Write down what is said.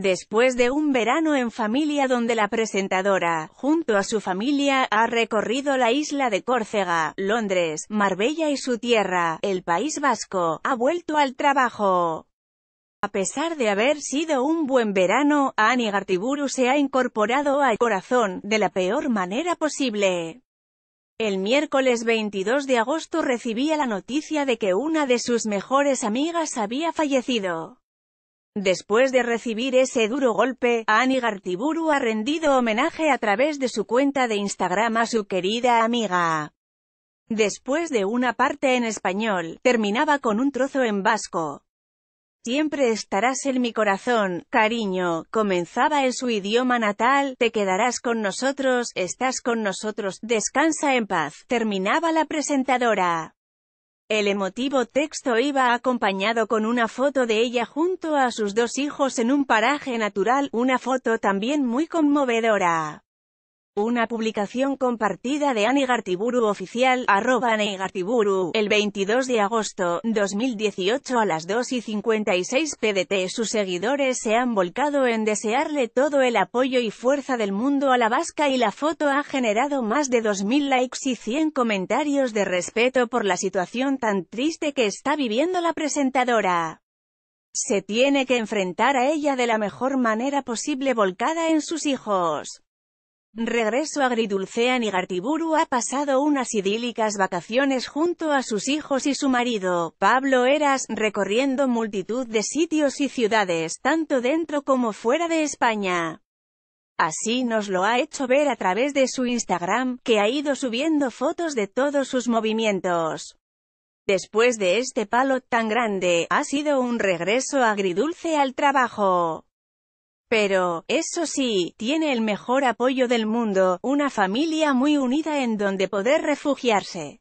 Después de un verano en familia donde la presentadora, junto a su familia, ha recorrido la isla de Córcega, Londres, Marbella y su tierra, el País Vasco, ha vuelto al trabajo. A pesar de haber sido un buen verano, Ani Gartiburu se ha incorporado al corazón, de la peor manera posible. El miércoles 22 de agosto recibía la noticia de que una de sus mejores amigas había fallecido. Después de recibir ese duro golpe, Annie Gartiburu ha rendido homenaje a través de su cuenta de Instagram a su querida amiga. Después de una parte en español, terminaba con un trozo en vasco. Siempre estarás en mi corazón, cariño, comenzaba en su idioma natal, te quedarás con nosotros, estás con nosotros, descansa en paz, terminaba la presentadora. El emotivo texto iba acompañado con una foto de ella junto a sus dos hijos en un paraje natural, una foto también muy conmovedora. Una publicación compartida de Gartiburu oficial, arroba Anigartiburu, el 22 de agosto, 2018 a las 2 y 56 pdt. Sus seguidores se han volcado en desearle todo el apoyo y fuerza del mundo a la vasca y la foto ha generado más de 2.000 likes y 100 comentarios de respeto por la situación tan triste que está viviendo la presentadora se tiene que enfrentar a ella de la mejor manera posible volcada en sus hijos. Regreso agridulcean y ha pasado unas idílicas vacaciones junto a sus hijos y su marido, Pablo Eras, recorriendo multitud de sitios y ciudades, tanto dentro como fuera de España. Así nos lo ha hecho ver a través de su Instagram, que ha ido subiendo fotos de todos sus movimientos. Después de este palo tan grande, ha sido un regreso agridulce al trabajo. Pero, eso sí, tiene el mejor apoyo del mundo, una familia muy unida en donde poder refugiarse.